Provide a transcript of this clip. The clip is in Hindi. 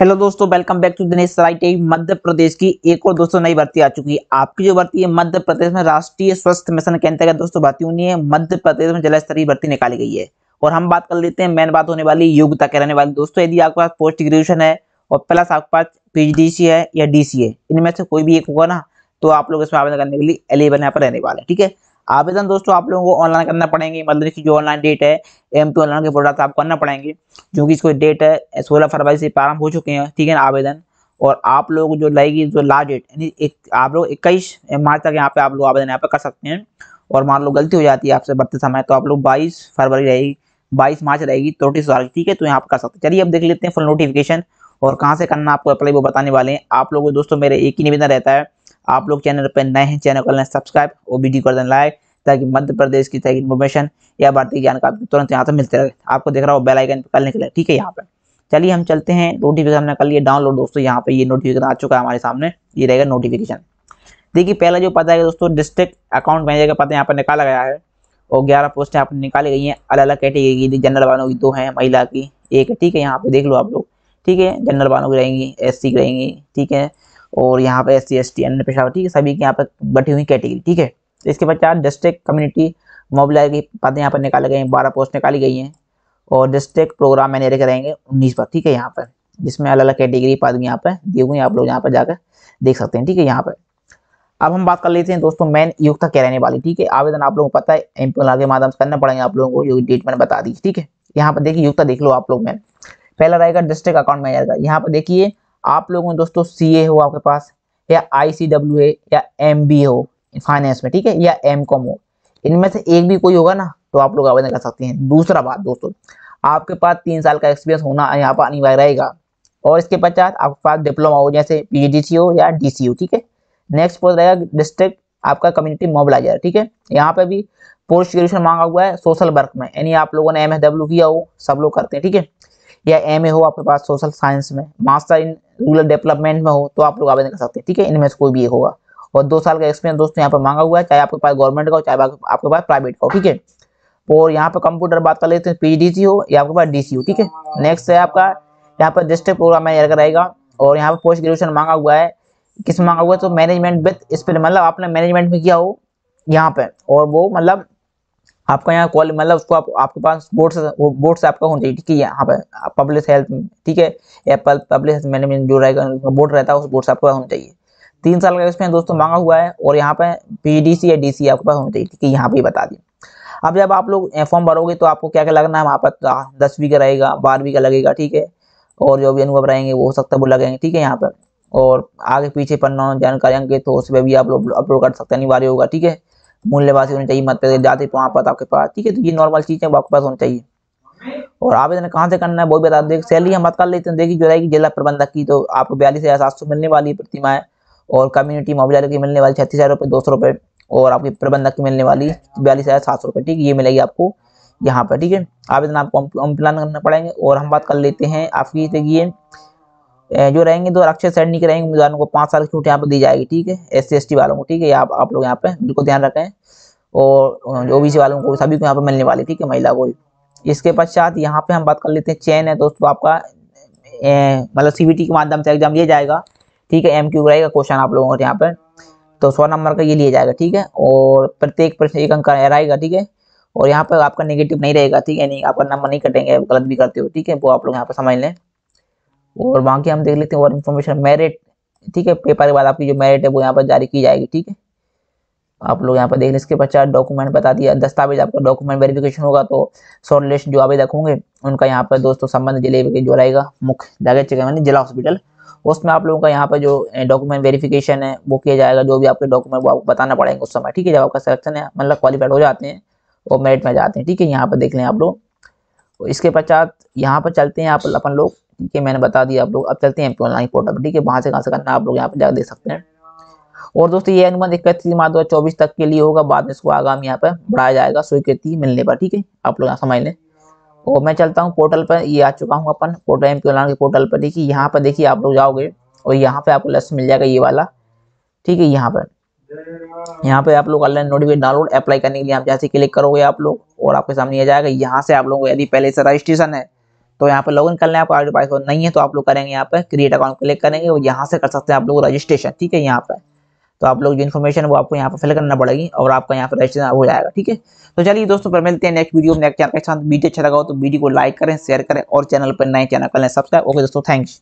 हेलो दोस्तों वेलकम बैक टू दिनेश सराइटे मध्य प्रदेश की एक और दोस्तों नई भर्ती आ चुकी है आपकी जो भर्ती है मध्य प्रदेश में राष्ट्रीय स्वास्थ्य मिशन के अंतर्गत दोस्तों भर्ती होनी है मध्य प्रदेश में जिला स्तरीय भर्ती निकाली गई है और हम बात कर लेते हैं मेन बात होने वाली योग्यता के रहने वाली दोस्तों यदि आपके पास पोस्ट ग्रेजुएशन है और प्लस आपके पास पीजीडीसी है या डीसी है इनमें से कोई भी एक होगा ना तो आप लोग इसमें आवेदन करने के लिए एलिबल यहाँ पर रहने वाले ठीक है आवेदन दोस्तों आप लोगों को ऑनलाइन करना पड़ेंगे मतलब इसकी जो ऑनलाइन डेट है एम पी ऑनलाइन के प्रोडक्ट आप करना पड़ेंगे क्योंकि इसको डेट है सोलह फरवरी से प्रारंभ हो चुके हैं ठीक है ना आवेदन और आप लोग जो लाएगी जो लास्ट डेट यानी एक आप लोग इक्कीस मार्च तक यहाँ पे आप लोग आवेदन यहाँ पे कर सकते हैं और मान लो गलती हो जाती है आपसे बढ़ते समय तो आप लोग बाईस फरवरी रहेगी बाईस मार्च रहेगी तोटीस हजार ठीक है तो यहाँ पे कर सकते हैं चलिए अब देख लेते हैं फुल नोटिफिकेशन और कहाँ से करना आपको अप्लाई वो बताने वाले हैं आप लोगों दोस्तों मेरे एक ही निवेदन रहता है आप लोग चैनल पर नए हैं चैनल को सब्सक्राइब और वीडियो कर दें लाइक ताकि मध्य प्रदेश की तक इन्फॉर्मेशन या भारतीय ज्ञान का तुरंत यहाँ से मिलते रहे आपको देख रहा हो बेलाइकन पर कल निकले ठीक है यहाँ पर चलिए हम चलते हैं नोटिफिकेशन हमने कर लिए डाउनलोड दोस्तों यहाँ पे ये नोटिफिकेशन आ चुका है हमारे सामने ये रहेगा नोटिफिकेशन देखिए पहला जो पता है दोस्तों डिस्ट्रिक्ट अकाउंट मैनेजर का पता यहाँ पर निकाला गया है और ग्यारह पोस्ट यहाँ पर निकाली गई हैं अलग अलग कैटेगरी की जनरल वालों की दो हैं महिला की एक है ठीक है यहाँ पे देख लो आप लोग ठीक है जनरल वालों की रहेंगी एस की रहेंगी ठीक है और यहाँ पे एस सी एस टी अन्य पेशा ठीक है सभी की यहाँ पर बटी हुई कैटेगरी ठीक है इसके बाद चार डिस्ट्रिक्ट कम्युनिटी मोबिलाइज की यहाँ पर निकाले गए हैं बारह पोस्ट निकाली गई हैं और डिस्ट्रिक्ट प्रोग्राम मैनेजर रहेंगे उन्नीस पर ठीक है यहाँ पर जिसमें अलग अलग कैटेगरी पद यहाँ पर दिए हुए आप लोग यहाँ पर जाकर देख सकते हैं ठीक है यहाँ पर अब हम बात कर लेते हैं दोस्तों मैन योग्यता क्या रहने वाली ठीक है आवेदन आप लोगों को पता है एम पी के माध्यम से करना पड़ेगा आप लोगों को योग डेट मैंने बता दी ठीक है यहाँ पर देखिए योग्यता देख लो आप लोग मैन पहला रहेगा डिस्ट्रिक्ट अकाउंट मैनेजर का यहाँ पर देखिए आप लोगों दोस्तों सी ए हो आपके पास या आई सी डब्ल्यू ए या एम बी हो फाइनेंस में ठीक है या एम कॉम हो इनमें से एक भी कोई होगा ना तो आप लोग आवेदन कर सकते हैं दूसरा बात दोस्तों आपके पास तीन साल का एक्सपीरियंस होना यहाँ पर अनिवार्य रहेगा और इसके पश्चात आपके पास डिप्लोमा हो जैसे पी हो या डी ठीक है नेक्स्ट पोस्ट रहेगा डिस्ट्रिक्ट आपका कम्युनिटी मोबिलाइजर ठीक है यहाँ पे भी पोस्ट ग्रेजुएशन मांगा हुआ है सोशल वर्क में यानी आप लोगों ने एम किया हो सब लोग करते हैं ठीक है या एम हो आपके पास सोशल साइंस में मास्टर इन रूरल डेवलपमेंट में हो तो आप लोग आवेदन कर सकते हैं ठीक है इनमें से कोई भी होगा और दो साल का एक्सपीरियंस दोस्तों यहाँ पर मांगा हुआ है चाहे आपके पास गवर्नमेंट का हो चाहे आपके पास प्राइवेट का हो ठीक है और यहाँ पर कंप्यूटर बात कर लेते हैं सी हो या आपके पास सी हो ठीक है नेक्स्ट है आपका यहाँ पर डिस्ट्रिक्ट प्रोग्राम मैनेजर रहेगा और यहाँ पर पोस्ट ग्रेजुएशन मांगा हुआ है किस मांगा हुआ है तो मैनेजमेंट विद स्पिल मतलब आपने मैनेजमेंट में किया हो यहाँ पर और वो मतलब आपका यहाँ कॉल मतलब उसको आप, आपके पास बोर्ड से बोर्ड से आपका होना चाहिए ठीक है यहाँ पर पब्लिक हेल्थ ठीक है एप्पल पब्लिक हेल्थ मैनेजमेंट जो रहेगा बोर्ड रहता है उस बोर्ड से आपका होना चाहिए तीन साल का इसमें दोस्तों मांगा हुआ है और यहाँ पर सी या सी आपके पास होना चाहिए ठीक है यहाँ पर बता दें अब जब आप लोग फॉर्म भरोगे तो आपको क्या क्या लगना है वहाँ पर दसवीं का रहेगा बारहवीं का लगेगा ठीक है और जो भी अनुभव रहेंगे वो हो सकता है वो लगेंगे ठीक है यहाँ पर और आगे पीछे पन्ना जानकारी अंकित तो उसमें भी आप लोग अपलोड कर सकते हैं अनिवार्य होगा ठीक है मूल्यवासी होनी चाहिए मतलब जाति प्रमाण पत्र आपके पास ठीक है तो ये नॉर्मल चीज़ें आपके पास होनी चाहिए और आवेदन कहाँ से करना है वो बता दें सैलरी हम बात कर लेते हैं देखिए जो रहेगी जिला प्रबंधक की तो आपको बयालीस हज़ार सात सौ मिलने वाली प्रतिमा है और कम्युनिटी मोबाइल की मिलने वाली छत्तीस हज़ार रुपये दो सौ रुपये और आपकी प्रबंधक की मिलने वाली बयालीस हज़ार सात सौ रुपये ठीक है ये मिलेगी आपको यहाँ पर ठीक है आवेदन आपको प्लान करना पड़ेंगे और हम बात कर लेते हैं आपकी देखिए जो रहेंगे दो तो अक्षर सैनिक रहेंगे उम्मीदवारों को पाँच साल की छूट यहाँ पर दी जाएगी ठीक है एस सी वालों को ठीक है आप आप लोग यहाँ पे बिल्कुल ध्यान रखें और जो ओबीसी वालों को सभी को यहाँ पर मिलने वाली ठीक है महिला को इसके पश्चात यहाँ पे हम बात कर लेते हैं चैन है दोस्तों आपका मतलब सी के माध्यम से एग्जाम लिया जाएगा ठीक है एम क्यू रहेगा क्वेश्चन आप लोगों को यहाँ पर तो सौ नंबर का ये लिया जाएगा ठीक है और प्रत्येक प्रश्न एक अंक रहेगा ठीक है और यहाँ पर आपका नेगेटिव नहीं रहेगा ठीक है नहीं आपका नंबर नहीं कटेंगे गलत भी करते हो ठीक है वो आप लोग यहाँ पर समझ लें और वहाँ की हम देख लेते हैं और इन्फॉर्मेशन मेरिट ठीक है पेपर के बाद आपकी जो मेरिट है वो यहाँ पर जारी की जाएगी ठीक है आप लोग यहाँ पर देख लें इसके पश्चात डॉक्यूमेंट बता दिया दस्तावेज आपका डॉक्यूमेंट वेरिफिकेशन होगा तो शॉर्ट लिस्ट जो आवेदक होंगे उनका यहाँ पर दोस्तों संबंध जिले के जो रहेगा मुख्य दागे चेक मैंने जिला हॉस्पिटल उसमें आप लोगों का यहाँ पर जो डॉक्यूमेंट वेरिफिकेशन है वो किया जाएगा जो भी आपके डॉक्यूमेंट वो आपको बताना पड़ेगा उस समय ठीक है जब आपका सिलेक्शन है मतलब क्वालिफाइड हो जाते हैं और मेरिट में जाते हैं ठीक है यहाँ पर देख लें आप लोग तो इसके पश्चात यहाँ पर चलते हैं आप अपन लोग ठीक है मैंने बता दिया आप लोग अब चलते हैं ऑनलाइन पोर्टल पर ठीक है वहाँ से कहाँ से करना आप लोग यहाँ पर जाकर देख सकते हैं और दोस्तों ये अनुबंध इकतीस मार्च दो चौबीस तक के लिए होगा बाद में इसको आगामी यहाँ पर बढ़ाया जाएगा स्वीकृति मिलने पर ठीक है आप लोग यहाँ समझ लें और मैं चलता हूँ पोर्टल पर ये आ चुका हूँ अपन पोर्टल एम के पोर्टल पर देखिए यहाँ पर देखिए आप लोग जाओगे और यहाँ पर आपको लक्ष्य मिल जाएगा ये वाला ठीक है यहाँ पर यहाँ पे आप लोग ऑनलाइन नोटिफिकेशन डाउनलोड अप्लाई करने के लिए आप जैसे क्लिक करोगे आप लोग और आपके सामने आ जाएगा यहाँ से आप लोगों को यदि पहले से रजिस्ट्रेशन है तो यहाँ पे लॉगिन कर लें आपका आईडी पासवर्ड नहीं है तो आप लोग करेंगे यहाँ पे क्रिएट अकाउंट क्लिक करेंगे और यहाँ से कर सकते हैं आप लोग रजिस्ट्रेशन ठीक है यहाँ पे तो आप लोग जो इन्फॉर्मेशन वो आपको यहाँ पर फिल करना पड़ेगी और आपका यहाँ पर रजिस्ट्रेशन हो जाएगा ठीक है तो चलिए दोस्तों पर मिलते हैं नेक्स्ट वीडियो में नेक्स्ट चैनल के साथ वीडियो अच्छा लगा हो तो वीडियो को लाइक करें शेयर करें और चैनल पर नए चैनल कर लें सब्सक्राइब ओके दोस्तों थैंक्स